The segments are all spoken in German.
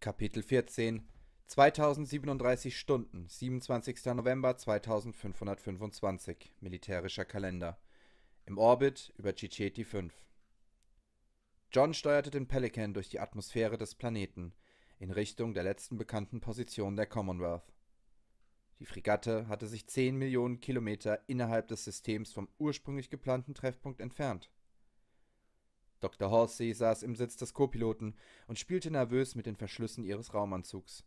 Kapitel 14 2037 Stunden, 27. November 2525, militärischer Kalender. Im Orbit über Ciceti 5. John steuerte den Pelican durch die Atmosphäre des Planeten in Richtung der letzten bekannten Position der Commonwealth. Die Fregatte hatte sich 10 Millionen Kilometer innerhalb des Systems vom ursprünglich geplanten Treffpunkt entfernt. Dr. Halsey saß im Sitz des Co-Piloten und spielte nervös mit den Verschlüssen ihres Raumanzugs.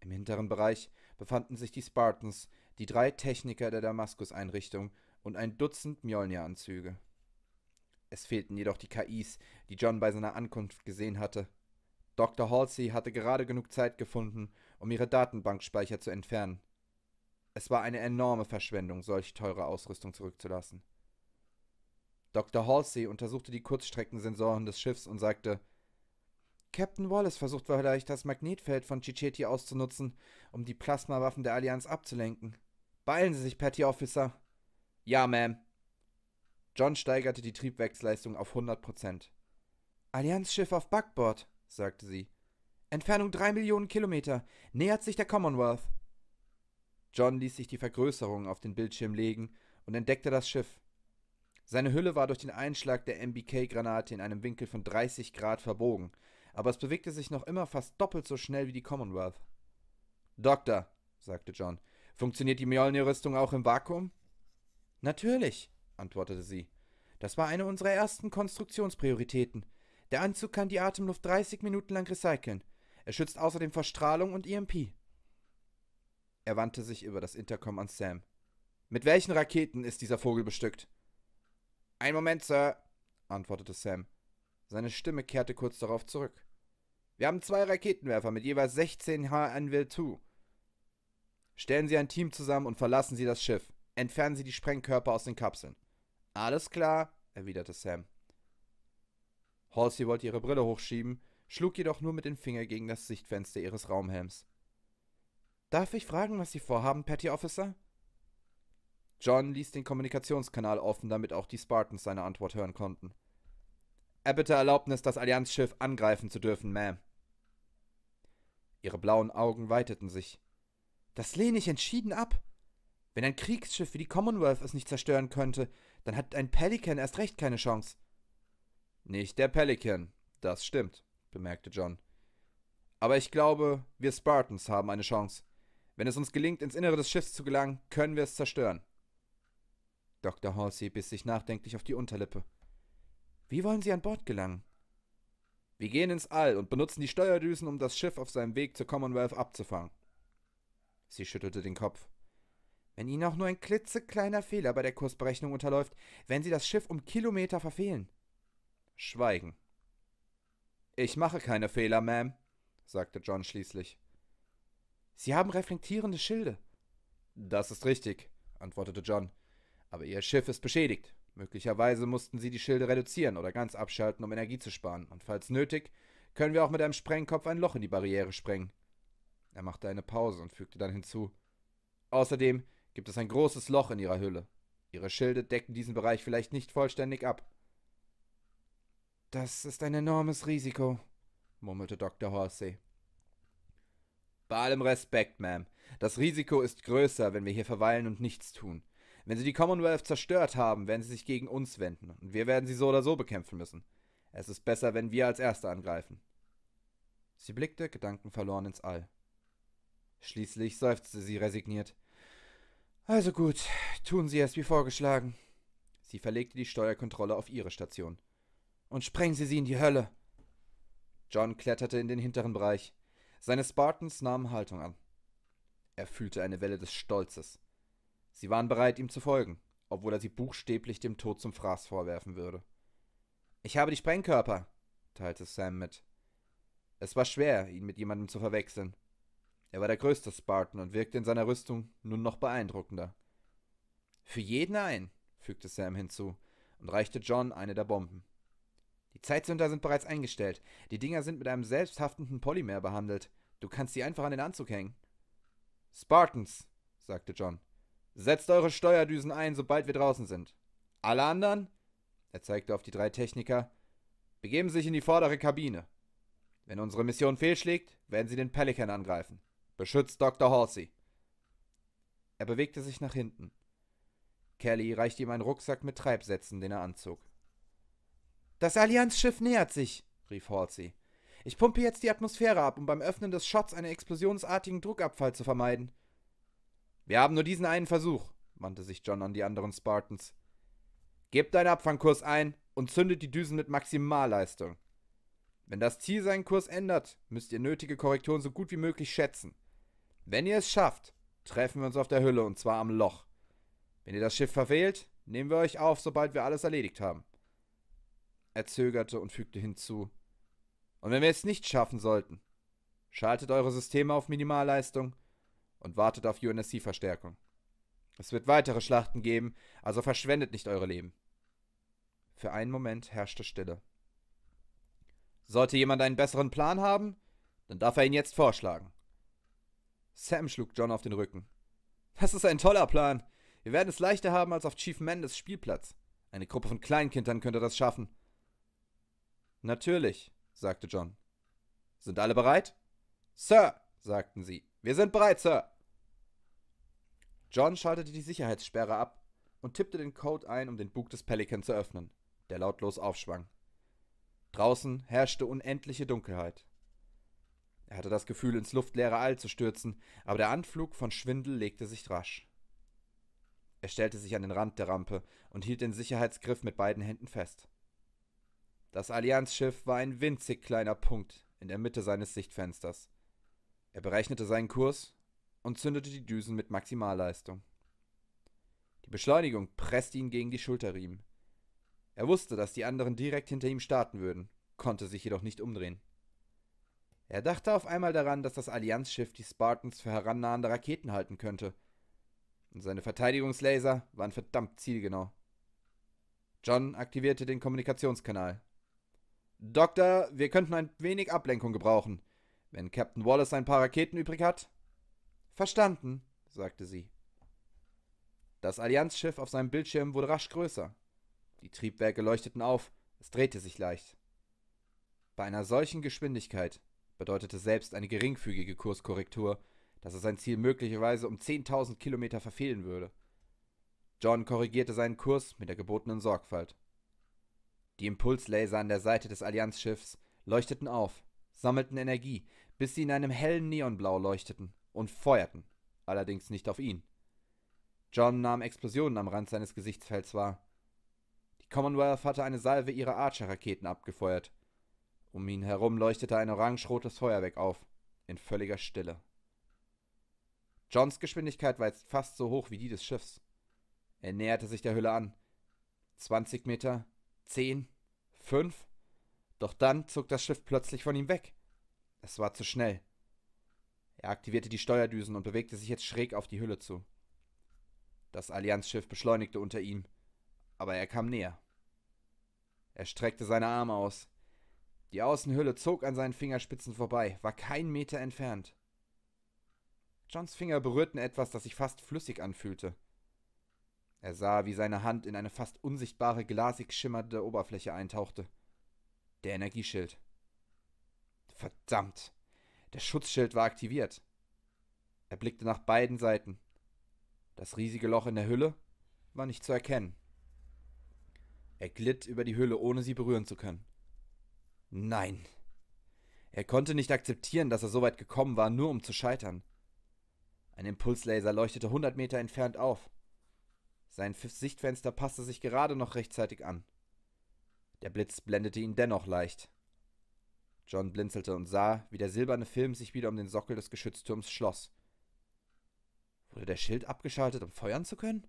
Im hinteren Bereich befanden sich die Spartans, die drei Techniker der Damaskus-Einrichtung und ein Dutzend Mjolnir-Anzüge. Es fehlten jedoch die KIs, die John bei seiner Ankunft gesehen hatte. Dr. Halsey hatte gerade genug Zeit gefunden, um ihre Datenbankspeicher zu entfernen. Es war eine enorme Verschwendung, solch teure Ausrüstung zurückzulassen. Dr. Halsey untersuchte die Kurzstreckensensoren des Schiffs und sagte, Captain Wallace versucht vielleicht, das Magnetfeld von Chicheti auszunutzen, um die Plasmawaffen der Allianz abzulenken. Beeilen Sie sich, Petty Officer. Ja, Ma'am. John steigerte die Triebwerksleistung auf 100 Prozent. Allianzschiff auf Backbord, sagte sie. Entfernung drei Millionen Kilometer. Nähert sich der Commonwealth. John ließ sich die Vergrößerung auf den Bildschirm legen und entdeckte das Schiff. Seine Hülle war durch den Einschlag der MBK-Granate in einem Winkel von 30 Grad verbogen, aber es bewegte sich noch immer fast doppelt so schnell wie die Commonwealth. Doktor, sagte John, funktioniert die Mjolnir-Rüstung auch im Vakuum? Natürlich, antwortete sie. Das war eine unserer ersten Konstruktionsprioritäten. Der Anzug kann die Atemluft 30 Minuten lang recyceln. Er schützt außerdem vor Strahlung und EMP. Er wandte sich über das Intercom an Sam. Mit welchen Raketen ist dieser Vogel bestückt? Ein Moment, Sir, antwortete Sam. Seine Stimme kehrte kurz darauf zurück. Wir haben zwei Raketenwerfer mit jeweils 16 H1W2. Stellen Sie ein Team zusammen und verlassen Sie das Schiff. Entfernen Sie die Sprengkörper aus den Kapseln. Alles klar, erwiderte Sam. Halsey wollte ihre Brille hochschieben, schlug jedoch nur mit dem Finger gegen das Sichtfenster ihres Raumhelms. Darf ich fragen, was Sie vorhaben, Petty Officer? John ließ den Kommunikationskanal offen, damit auch die Spartans seine Antwort hören konnten. Er bitte Erlaubnis, das Allianzschiff angreifen zu dürfen, Ma'am. Ihre blauen Augen weiteten sich. Das lehne ich entschieden ab. Wenn ein Kriegsschiff wie die Commonwealth es nicht zerstören könnte, dann hat ein Pelican erst recht keine Chance. Nicht der Pelican, das stimmt, bemerkte John. Aber ich glaube, wir Spartans haben eine Chance. Wenn es uns gelingt, ins Innere des Schiffs zu gelangen, können wir es zerstören. Dr. Halsey biss sich nachdenklich auf die Unterlippe. Wie wollen Sie an Bord gelangen? Wir gehen ins All und benutzen die Steuerdüsen, um das Schiff auf seinem Weg zur Commonwealth abzufangen. Sie schüttelte den Kopf. Wenn Ihnen auch nur ein klitzekleiner Fehler bei der Kursberechnung unterläuft, werden Sie das Schiff um Kilometer verfehlen. Schweigen. Ich mache keine Fehler, Ma'am, sagte John schließlich. Sie haben reflektierende Schilde. Das ist richtig, antwortete John. Aber ihr Schiff ist beschädigt. Möglicherweise mussten sie die Schilde reduzieren oder ganz abschalten, um Energie zu sparen. Und falls nötig, können wir auch mit einem Sprengkopf ein Loch in die Barriere sprengen. Er machte eine Pause und fügte dann hinzu. Außerdem gibt es ein großes Loch in ihrer Hülle. Ihre Schilde decken diesen Bereich vielleicht nicht vollständig ab. Das ist ein enormes Risiko, murmelte Dr. Horsey. Bei allem Respekt, Ma'am. Das Risiko ist größer, wenn wir hier verweilen und nichts tun. Wenn sie die Commonwealth zerstört haben, werden sie sich gegen uns wenden, und wir werden sie so oder so bekämpfen müssen. Es ist besser, wenn wir als Erste angreifen. Sie blickte gedankenverloren ins All. Schließlich seufzte sie resigniert. Also gut, tun Sie es wie vorgeschlagen. Sie verlegte die Steuerkontrolle auf ihre Station. Und sprengen Sie sie in die Hölle! John kletterte in den hinteren Bereich. Seine Spartans nahmen Haltung an. Er fühlte eine Welle des Stolzes. Sie waren bereit, ihm zu folgen, obwohl er sie buchstäblich dem Tod zum Fraß vorwerfen würde. Ich habe die Sprengkörper, teilte Sam mit. Es war schwer, ihn mit jemandem zu verwechseln. Er war der größte Spartan und wirkte in seiner Rüstung nun noch beeindruckender. Für jeden ein, fügte Sam hinzu und reichte John eine der Bomben. Die Zeitsünder sind bereits eingestellt. Die Dinger sind mit einem selbsthaftenden Polymer behandelt. Du kannst sie einfach an den Anzug hängen. Spartans, sagte John. Setzt eure Steuerdüsen ein, sobald wir draußen sind. Alle anderen, er zeigte auf die drei Techniker, begeben sich in die vordere Kabine. Wenn unsere Mission fehlschlägt, werden sie den Pelican angreifen. Beschützt Dr. Halsey. Er bewegte sich nach hinten. Kelly reichte ihm einen Rucksack mit Treibsätzen, den er anzog. Das Allianzschiff nähert sich, rief Halsey. Ich pumpe jetzt die Atmosphäre ab, um beim Öffnen des Schotts einen explosionsartigen Druckabfall zu vermeiden. Wir haben nur diesen einen Versuch, wandte sich John an die anderen Spartans. Gebt einen Abfangkurs ein und zündet die Düsen mit Maximalleistung. Wenn das Ziel seinen Kurs ändert, müsst ihr nötige Korrekturen so gut wie möglich schätzen. Wenn ihr es schafft, treffen wir uns auf der Hülle und zwar am Loch. Wenn ihr das Schiff verfehlt, nehmen wir euch auf, sobald wir alles erledigt haben. Er zögerte und fügte hinzu. Und wenn wir es nicht schaffen sollten, schaltet eure Systeme auf Minimalleistung und wartet auf UNSC-Verstärkung. Es wird weitere Schlachten geben, also verschwendet nicht eure Leben. Für einen Moment herrschte Stille. Sollte jemand einen besseren Plan haben, dann darf er ihn jetzt vorschlagen. Sam schlug John auf den Rücken. Das ist ein toller Plan. Wir werden es leichter haben als auf Chief Mendes Spielplatz. Eine Gruppe von Kleinkindern könnte das schaffen. Natürlich, sagte John. Sind alle bereit? Sir, sagten sie. Wir sind bereit, Sir. John schaltete die Sicherheitssperre ab und tippte den Code ein, um den Bug des Pelican zu öffnen, der lautlos aufschwang. Draußen herrschte unendliche Dunkelheit. Er hatte das Gefühl, ins luftleere All zu stürzen, aber der Anflug von Schwindel legte sich rasch. Er stellte sich an den Rand der Rampe und hielt den Sicherheitsgriff mit beiden Händen fest. Das Allianzschiff war ein winzig kleiner Punkt in der Mitte seines Sichtfensters. Er berechnete seinen Kurs und zündete die Düsen mit Maximalleistung. Die Beschleunigung presste ihn gegen die Schulterriemen. Er wusste, dass die anderen direkt hinter ihm starten würden, konnte sich jedoch nicht umdrehen. Er dachte auf einmal daran, dass das Allianzschiff die Spartans für herannahende Raketen halten könnte. Und seine Verteidigungslaser waren verdammt zielgenau. John aktivierte den Kommunikationskanal. Doktor, wir könnten ein wenig Ablenkung gebrauchen. Wenn Captain Wallace ein paar Raketen übrig hat, Verstanden, sagte sie. Das Allianzschiff auf seinem Bildschirm wurde rasch größer. Die Triebwerke leuchteten auf, es drehte sich leicht. Bei einer solchen Geschwindigkeit bedeutete selbst eine geringfügige Kurskorrektur, dass er sein Ziel möglicherweise um 10.000 Kilometer verfehlen würde. John korrigierte seinen Kurs mit der gebotenen Sorgfalt. Die Impulslaser an der Seite des Allianzschiffs leuchteten auf, sammelten Energie, bis sie in einem hellen Neonblau leuchteten und feuerten, allerdings nicht auf ihn. John nahm Explosionen am Rand seines Gesichtsfelds wahr. Die Commonwealth hatte eine Salve ihrer Archer-Raketen abgefeuert. Um ihn herum leuchtete ein orangerotes Feuerwerk auf, in völliger Stille. Johns Geschwindigkeit war jetzt fast so hoch wie die des Schiffs. Er näherte sich der Hülle an. 20 Meter, 10, 5. Doch dann zog das Schiff plötzlich von ihm weg. Es war zu schnell. Er aktivierte die Steuerdüsen und bewegte sich jetzt schräg auf die Hülle zu. Das Allianzschiff beschleunigte unter ihm, aber er kam näher. Er streckte seine Arme aus. Die Außenhülle zog an seinen Fingerspitzen vorbei, war kein Meter entfernt. Johns Finger berührten etwas, das sich fast flüssig anfühlte. Er sah, wie seine Hand in eine fast unsichtbare, glasig schimmernde Oberfläche eintauchte. Der Energieschild. Verdammt! Der Schutzschild war aktiviert. Er blickte nach beiden Seiten. Das riesige Loch in der Hülle war nicht zu erkennen. Er glitt über die Hülle, ohne sie berühren zu können. Nein. Er konnte nicht akzeptieren, dass er so weit gekommen war, nur um zu scheitern. Ein Impulslaser leuchtete hundert Meter entfernt auf. Sein Sichtfenster passte sich gerade noch rechtzeitig an. Der Blitz blendete ihn dennoch leicht. John blinzelte und sah, wie der silberne Film sich wieder um den Sockel des Geschützturms schloss. Wurde der Schild abgeschaltet, um feuern zu können?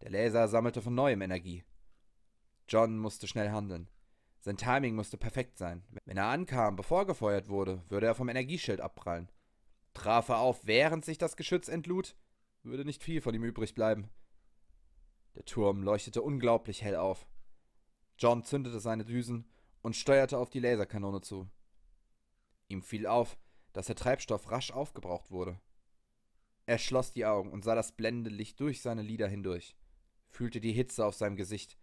Der Laser sammelte von neuem Energie. John musste schnell handeln. Sein Timing musste perfekt sein. Wenn er ankam, bevor gefeuert wurde, würde er vom Energieschild abprallen. Traf er auf, während sich das Geschütz entlud, würde nicht viel von ihm übrig bleiben. Der Turm leuchtete unglaublich hell auf. John zündete seine Düsen und steuerte auf die Laserkanone zu. Ihm fiel auf, dass der Treibstoff rasch aufgebraucht wurde. Er schloss die Augen und sah das blendende Licht durch seine Lider hindurch, fühlte die Hitze auf seinem Gesicht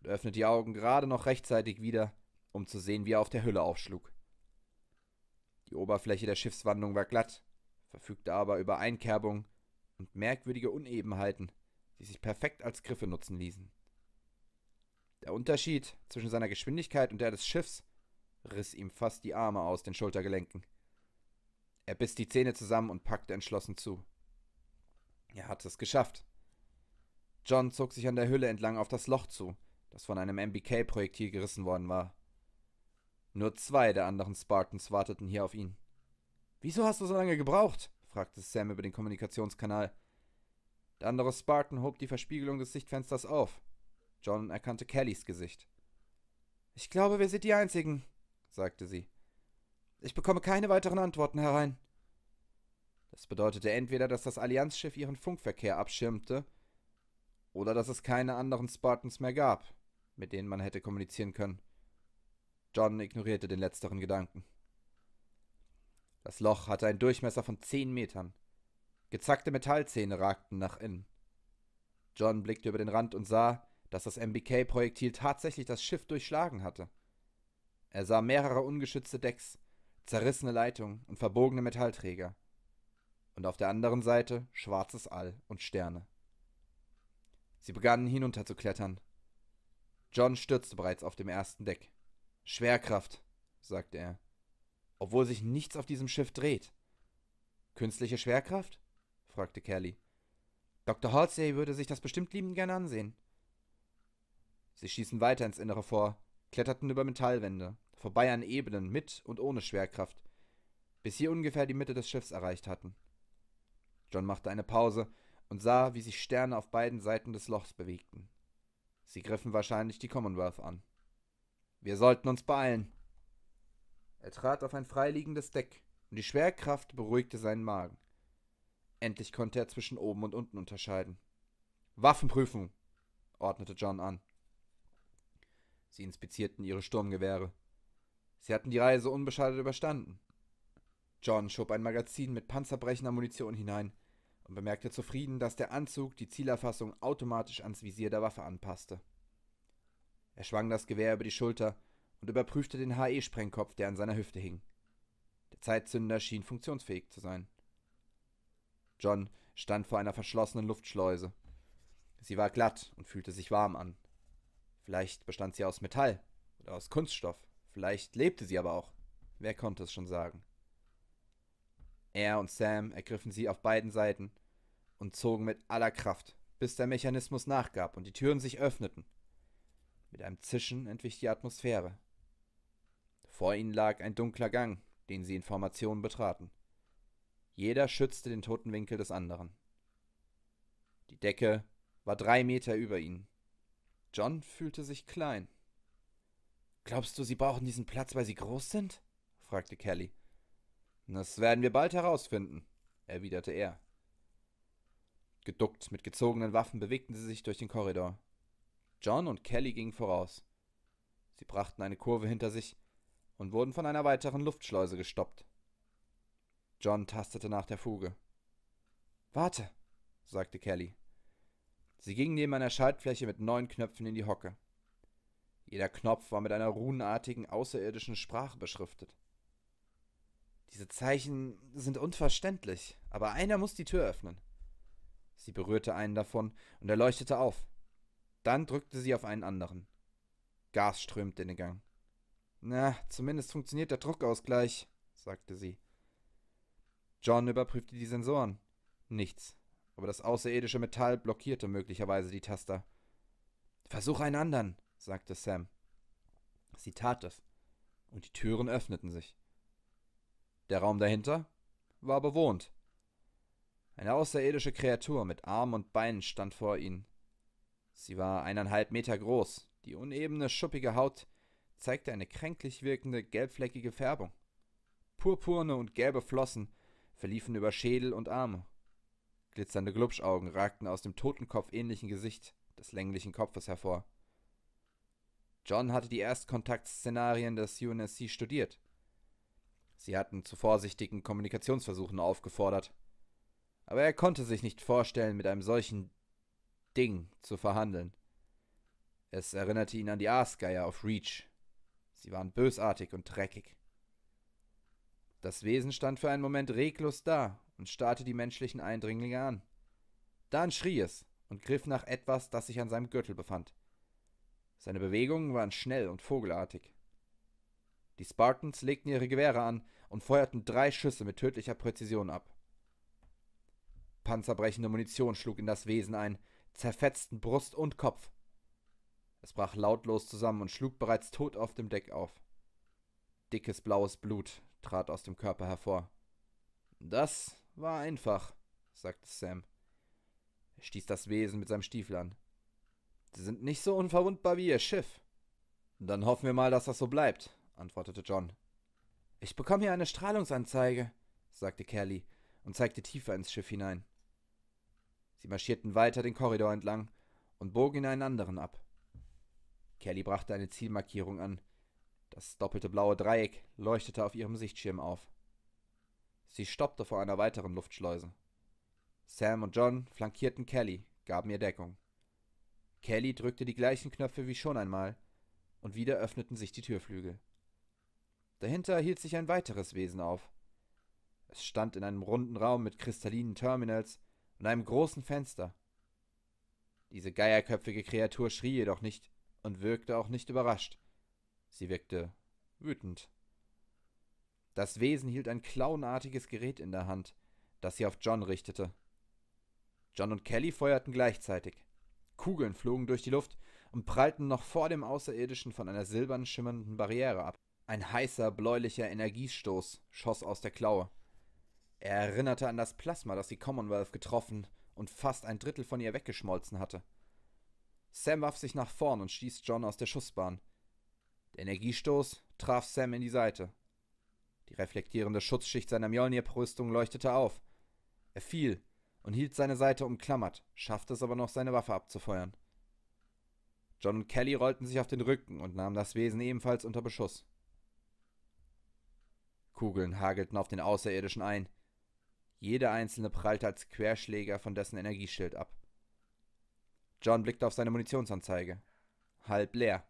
und öffnete die Augen gerade noch rechtzeitig wieder, um zu sehen, wie er auf der Hülle aufschlug. Die Oberfläche der Schiffswandung war glatt, verfügte aber über Einkerbungen und merkwürdige Unebenheiten, die sich perfekt als Griffe nutzen ließen. Der Unterschied zwischen seiner Geschwindigkeit und der des Schiffs riss ihm fast die Arme aus den Schultergelenken. Er biss die Zähne zusammen und packte entschlossen zu. Er hatte es geschafft. John zog sich an der Hülle entlang auf das Loch zu, das von einem MBK-Projektil gerissen worden war. Nur zwei der anderen Spartans warteten hier auf ihn. Wieso hast du so lange gebraucht? fragte Sam über den Kommunikationskanal. Der andere Spartan hob die Verspiegelung des Sichtfensters auf John erkannte Kellys Gesicht. Ich glaube, wir sind die Einzigen, sagte sie. Ich bekomme keine weiteren Antworten herein. Das bedeutete entweder, dass das Allianzschiff ihren Funkverkehr abschirmte, oder dass es keine anderen Spartans mehr gab, mit denen man hätte kommunizieren können. John ignorierte den letzteren Gedanken. Das Loch hatte einen Durchmesser von zehn Metern. Gezackte Metallzähne ragten nach innen. John blickte über den Rand und sah, dass das MBK-Projektil tatsächlich das Schiff durchschlagen hatte. Er sah mehrere ungeschützte Decks, zerrissene Leitungen und verbogene Metallträger. Und auf der anderen Seite schwarzes All und Sterne. Sie begannen hinunterzuklettern. John stürzte bereits auf dem ersten Deck. Schwerkraft, sagte er, obwohl sich nichts auf diesem Schiff dreht. Künstliche Schwerkraft? fragte Kelly. Dr. Halsey würde sich das bestimmt liebend gerne ansehen. Sie schießen weiter ins Innere vor, kletterten über Metallwände, vorbei an Ebenen mit und ohne Schwerkraft, bis sie ungefähr die Mitte des Schiffs erreicht hatten. John machte eine Pause und sah, wie sich Sterne auf beiden Seiten des Lochs bewegten. Sie griffen wahrscheinlich die Commonwealth an. Wir sollten uns beeilen. Er trat auf ein freiliegendes Deck und die Schwerkraft beruhigte seinen Magen. Endlich konnte er zwischen oben und unten unterscheiden. Waffenprüfung, ordnete John an. Sie inspizierten ihre Sturmgewehre. Sie hatten die Reise unbeschadet überstanden. John schob ein Magazin mit panzerbrechender Munition hinein und bemerkte zufrieden, dass der Anzug die Zielerfassung automatisch ans Visier der Waffe anpasste. Er schwang das Gewehr über die Schulter und überprüfte den HE-Sprengkopf, der an seiner Hüfte hing. Der Zeitzünder schien funktionsfähig zu sein. John stand vor einer verschlossenen Luftschleuse. Sie war glatt und fühlte sich warm an. Vielleicht bestand sie aus Metall oder aus Kunststoff. Vielleicht lebte sie aber auch. Wer konnte es schon sagen? Er und Sam ergriffen sie auf beiden Seiten und zogen mit aller Kraft, bis der Mechanismus nachgab und die Türen sich öffneten. Mit einem Zischen entwich die Atmosphäre. Vor ihnen lag ein dunkler Gang, den sie in Formation betraten. Jeder schützte den toten Winkel des anderen. Die Decke war drei Meter über ihnen. John fühlte sich klein. Glaubst du, sie brauchen diesen Platz, weil sie groß sind? fragte Kelly. Das werden wir bald herausfinden, erwiderte er. Geduckt mit gezogenen Waffen bewegten sie sich durch den Korridor. John und Kelly gingen voraus. Sie brachten eine Kurve hinter sich und wurden von einer weiteren Luftschleuse gestoppt. John tastete nach der Fuge. Warte, sagte Kelly. Sie ging neben einer Schaltfläche mit neun Knöpfen in die Hocke. Jeder Knopf war mit einer runenartigen außerirdischen Sprache beschriftet. Diese Zeichen sind unverständlich, aber einer muss die Tür öffnen. Sie berührte einen davon und er leuchtete auf. Dann drückte sie auf einen anderen. Gas strömte in den Gang. Na, zumindest funktioniert der Druckausgleich, sagte sie. John überprüfte die Sensoren. Nichts aber das außerirdische Metall blockierte möglicherweise die Taster. Versuch einen anderen, sagte Sam. Sie tat es, und die Türen öffneten sich. Der Raum dahinter war bewohnt. Eine außerirdische Kreatur mit Armen und Beinen stand vor ihnen. Sie war eineinhalb Meter groß, die unebene, schuppige Haut zeigte eine kränklich wirkende, gelbfleckige Färbung. Purpurne und gelbe Flossen verliefen über Schädel und Arme. Glitzernde Glubschaugen ragten aus dem totenkopfähnlichen Gesicht des länglichen Kopfes hervor. John hatte die Erstkontaktszenarien des UNSC studiert. Sie hatten zu vorsichtigen Kommunikationsversuchen aufgefordert. Aber er konnte sich nicht vorstellen, mit einem solchen Ding zu verhandeln. Es erinnerte ihn an die Aasgeier auf Reach. Sie waren bösartig und dreckig. Das Wesen stand für einen Moment reglos da und starrte die menschlichen Eindringlinge an. Dann schrie es und griff nach etwas, das sich an seinem Gürtel befand. Seine Bewegungen waren schnell und vogelartig. Die Spartans legten ihre Gewehre an und feuerten drei Schüsse mit tödlicher Präzision ab. Panzerbrechende Munition schlug in das Wesen ein, zerfetzten Brust und Kopf. Es brach lautlos zusammen und schlug bereits tot auf dem Deck auf. Dickes blaues Blut trat aus dem Körper hervor. Das war einfach, sagte Sam. Er stieß das Wesen mit seinem Stiefel an. Sie sind nicht so unverwundbar wie ihr Schiff. Dann hoffen wir mal, dass das so bleibt, antwortete John. Ich bekomme hier eine Strahlungsanzeige, sagte Kelly und zeigte tiefer ins Schiff hinein. Sie marschierten weiter den Korridor entlang und bogen in einen anderen ab. Kelly brachte eine Zielmarkierung an. Das doppelte blaue Dreieck leuchtete auf ihrem Sichtschirm auf. Sie stoppte vor einer weiteren Luftschleuse. Sam und John flankierten Kelly, gaben ihr Deckung. Kelly drückte die gleichen Knöpfe wie schon einmal, und wieder öffneten sich die Türflügel. Dahinter hielt sich ein weiteres Wesen auf. Es stand in einem runden Raum mit kristallinen Terminals und einem großen Fenster. Diese geierköpfige Kreatur schrie jedoch nicht und wirkte auch nicht überrascht. Sie wirkte wütend. Das Wesen hielt ein clownartiges Gerät in der Hand, das sie auf John richtete. John und Kelly feuerten gleichzeitig. Kugeln flogen durch die Luft und prallten noch vor dem Außerirdischen von einer silbern schimmernden Barriere ab. Ein heißer, bläulicher Energiestoß schoss aus der Klaue. Er erinnerte an das Plasma, das die Commonwealth getroffen und fast ein Drittel von ihr weggeschmolzen hatte. Sam warf sich nach vorn und stieß John aus der Schussbahn. Der Energiestoß traf Sam in die Seite. Die reflektierende Schutzschicht seiner Mjolnir-Rüstung leuchtete auf. Er fiel und hielt seine Seite umklammert, schaffte es aber noch, seine Waffe abzufeuern. John und Kelly rollten sich auf den Rücken und nahmen das Wesen ebenfalls unter Beschuss. Kugeln hagelten auf den Außerirdischen ein. Jede einzelne prallte als Querschläger von dessen Energieschild ab. John blickte auf seine Munitionsanzeige. Halb leer.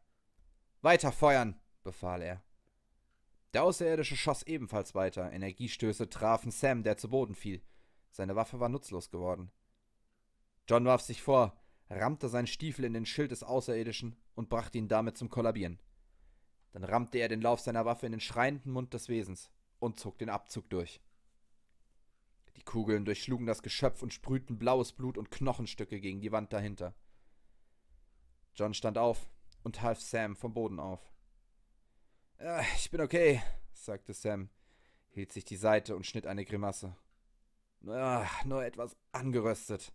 Weiter feuern, befahl er. Der Außerirdische schoss ebenfalls weiter. Energiestöße trafen Sam, der zu Boden fiel. Seine Waffe war nutzlos geworden. John warf sich vor, rammte seinen Stiefel in den Schild des Außerirdischen und brachte ihn damit zum Kollabieren. Dann rammte er den Lauf seiner Waffe in den schreienden Mund des Wesens und zog den Abzug durch. Die Kugeln durchschlugen das Geschöpf und sprühten blaues Blut und Knochenstücke gegen die Wand dahinter. John stand auf und half Sam vom Boden auf. Äh, ich bin okay, sagte Sam, hielt sich die Seite und schnitt eine Grimasse. Ja, ah, nur etwas angeröstet.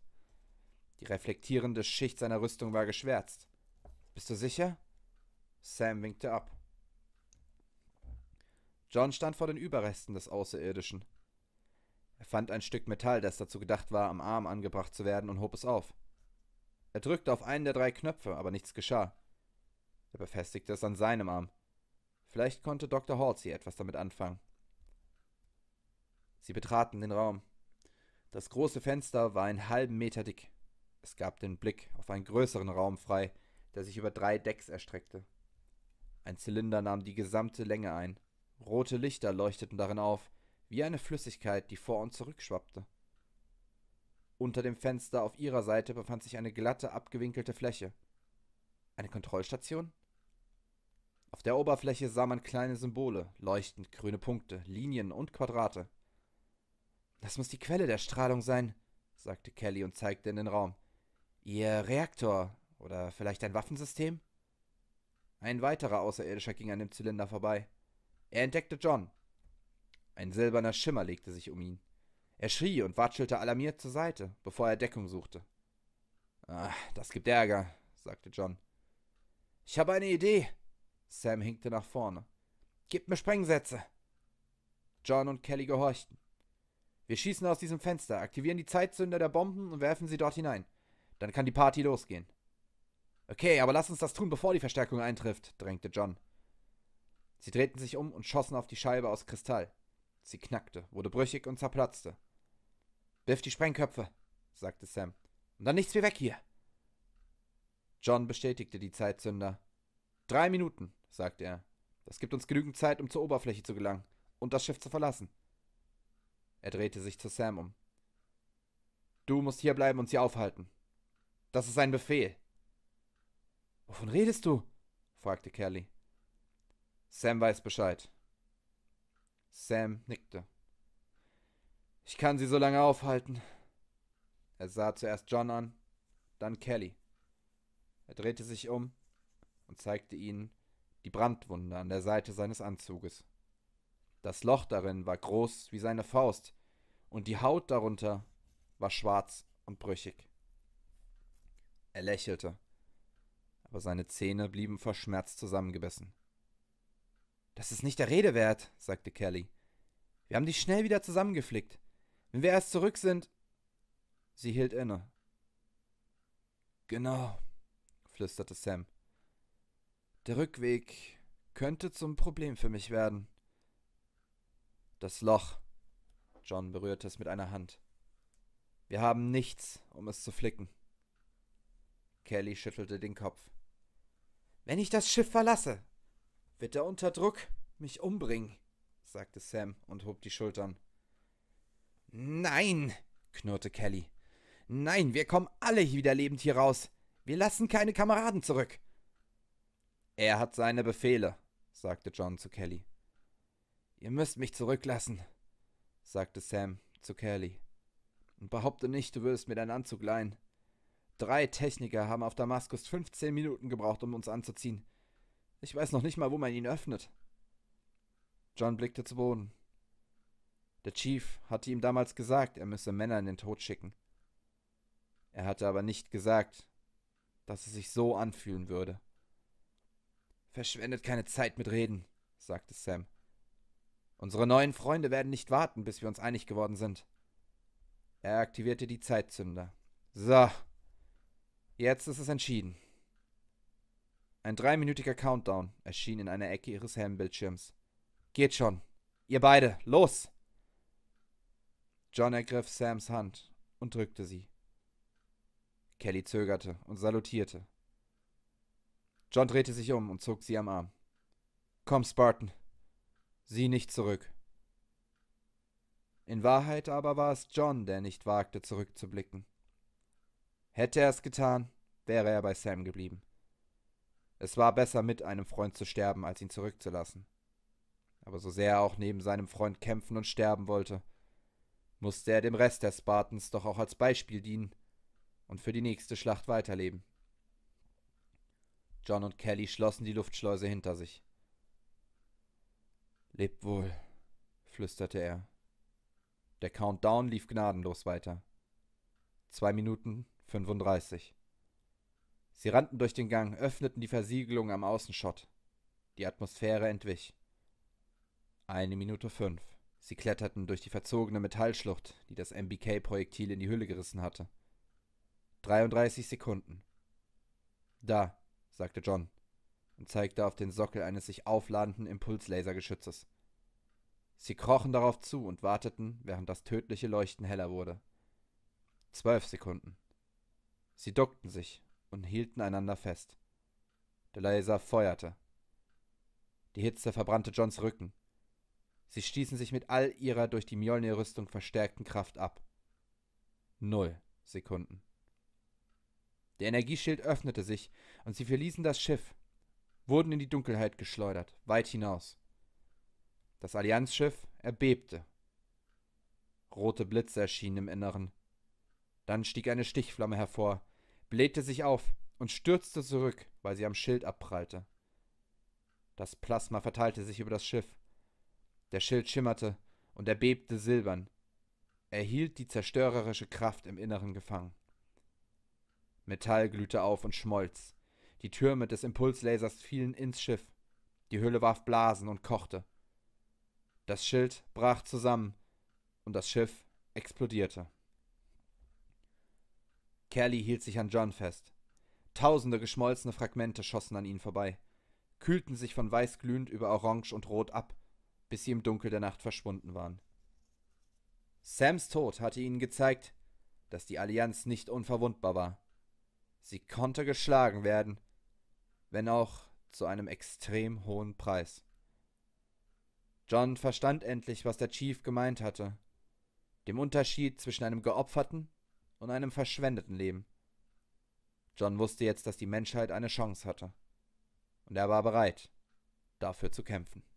Die reflektierende Schicht seiner Rüstung war geschwärzt. Bist du sicher? Sam winkte ab. John stand vor den Überresten des Außerirdischen. Er fand ein Stück Metall, das dazu gedacht war, am Arm angebracht zu werden, und hob es auf. Er drückte auf einen der drei Knöpfe, aber nichts geschah. Er befestigte es an seinem Arm. Vielleicht konnte Dr. Halsey etwas damit anfangen. Sie betraten den Raum. Das große Fenster war einen halben Meter dick. Es gab den Blick auf einen größeren Raum frei, der sich über drei Decks erstreckte. Ein Zylinder nahm die gesamte Länge ein. Rote Lichter leuchteten darin auf, wie eine Flüssigkeit, die vor und zurückschwappte. Unter dem Fenster auf ihrer Seite befand sich eine glatte, abgewinkelte Fläche. Eine Kontrollstation? Auf der Oberfläche sah man kleine Symbole, leuchtend grüne Punkte, Linien und Quadrate. Das muss die Quelle der Strahlung sein, sagte Kelly und zeigte in den Raum. Ihr Reaktor oder vielleicht ein Waffensystem? Ein weiterer Außerirdischer ging an dem Zylinder vorbei. Er entdeckte John. Ein silberner Schimmer legte sich um ihn. Er schrie und watschelte alarmiert zur Seite, bevor er Deckung suchte. Ah, das gibt Ärger, sagte John. Ich habe eine Idee, Sam hinkte nach vorne. Gib mir Sprengsätze! John und Kelly gehorchten. Wir schießen aus diesem Fenster, aktivieren die Zeitzünder der Bomben und werfen sie dort hinein. Dann kann die Party losgehen. Okay, aber lass uns das tun, bevor die Verstärkung eintrifft, drängte John. Sie drehten sich um und schossen auf die Scheibe aus Kristall. Sie knackte, wurde brüchig und zerplatzte. Wirf die Sprengköpfe, sagte Sam. Und dann nichts wie weg hier. John bestätigte die Zeitzünder. Drei Minuten sagte er. Das gibt uns genügend Zeit, um zur Oberfläche zu gelangen und das Schiff zu verlassen. Er drehte sich zu Sam um. Du musst hier bleiben und sie aufhalten. Das ist ein Befehl. Wovon redest du? fragte Kelly. Sam weiß Bescheid. Sam nickte. Ich kann sie so lange aufhalten. Er sah zuerst John an, dann Kelly. Er drehte sich um und zeigte ihnen die Brandwunde an der Seite seines Anzuges. Das Loch darin war groß wie seine Faust, und die Haut darunter war schwarz und brüchig. Er lächelte, aber seine Zähne blieben vor Schmerz zusammengebissen. Das ist nicht der Rede wert, sagte Kelly. Wir haben dich schnell wieder zusammengeflickt. Wenn wir erst zurück sind. Sie hielt inne. Genau, flüsterte Sam. Der Rückweg könnte zum Problem für mich werden. Das Loch. John berührte es mit einer Hand. Wir haben nichts, um es zu flicken. Kelly schüttelte den Kopf. Wenn ich das Schiff verlasse, wird der Unterdruck mich umbringen, sagte Sam und hob die Schultern. Nein, knurrte Kelly. Nein, wir kommen alle wieder lebend hier raus. Wir lassen keine Kameraden zurück. Er hat seine Befehle, sagte John zu Kelly. Ihr müsst mich zurücklassen, sagte Sam zu Kelly. Und behaupte nicht, du würdest mir deinen Anzug leihen. Drei Techniker haben auf Damaskus 15 Minuten gebraucht, um uns anzuziehen. Ich weiß noch nicht mal, wo man ihn öffnet. John blickte zu Boden. Der Chief hatte ihm damals gesagt, er müsse Männer in den Tod schicken. Er hatte aber nicht gesagt, dass es sich so anfühlen würde. Verschwendet keine Zeit mit Reden, sagte Sam. Unsere neuen Freunde werden nicht warten, bis wir uns einig geworden sind. Er aktivierte die Zeitzünder. So. Jetzt ist es entschieden. Ein dreiminütiger Countdown erschien in einer Ecke ihres Helmbildschirms. Geht schon. Ihr beide, los! John ergriff Sams Hand und drückte sie. Kelly zögerte und salutierte. John drehte sich um und zog sie am Arm. Komm, Spartan. Sieh nicht zurück. In Wahrheit aber war es John, der nicht wagte, zurückzublicken. Hätte er es getan, wäre er bei Sam geblieben. Es war besser, mit einem Freund zu sterben, als ihn zurückzulassen. Aber so sehr er auch neben seinem Freund kämpfen und sterben wollte, musste er dem Rest der Spartans doch auch als Beispiel dienen und für die nächste Schlacht weiterleben. John und Kelly schlossen die Luftschleuse hinter sich. Lebt wohl, flüsterte er. Der Countdown lief gnadenlos weiter. Zwei Minuten fünfunddreißig. Sie rannten durch den Gang, öffneten die Versiegelung am Außenschott. Die Atmosphäre entwich. Eine Minute fünf. Sie kletterten durch die verzogene Metallschlucht, die das MBK-Projektil in die Hülle gerissen hatte. 33 Sekunden. Da sagte John und zeigte auf den Sockel eines sich aufladenden Impulslasergeschützes. Sie krochen darauf zu und warteten, während das tödliche Leuchten heller wurde. Zwölf Sekunden. Sie duckten sich und hielten einander fest. Der Laser feuerte. Die Hitze verbrannte Johns Rücken. Sie stießen sich mit all ihrer durch die Mjolnir-Rüstung verstärkten Kraft ab. Null Sekunden. Der Energieschild öffnete sich, und sie verließen das Schiff, wurden in die Dunkelheit geschleudert, weit hinaus. Das Allianzschiff erbebte. Rote Blitze erschienen im Inneren. Dann stieg eine Stichflamme hervor, blähte sich auf und stürzte zurück, weil sie am Schild abprallte. Das Plasma verteilte sich über das Schiff. Der Schild schimmerte und erbebte silbern. Er hielt die zerstörerische Kraft im Inneren gefangen. Metall glühte auf und schmolz. Die Türme des Impulslasers fielen ins Schiff. Die Hülle warf Blasen und kochte. Das Schild brach zusammen und das Schiff explodierte. Kelly hielt sich an John fest. Tausende geschmolzene Fragmente schossen an ihnen vorbei, kühlten sich von weiß glühend über orange und rot ab, bis sie im Dunkel der Nacht verschwunden waren. Sams Tod hatte ihnen gezeigt, dass die Allianz nicht unverwundbar war. Sie konnte geschlagen werden, wenn auch zu einem extrem hohen Preis. John verstand endlich, was der Chief gemeint hatte. Dem Unterschied zwischen einem geopferten und einem verschwendeten Leben. John wusste jetzt, dass die Menschheit eine Chance hatte. Und er war bereit, dafür zu kämpfen.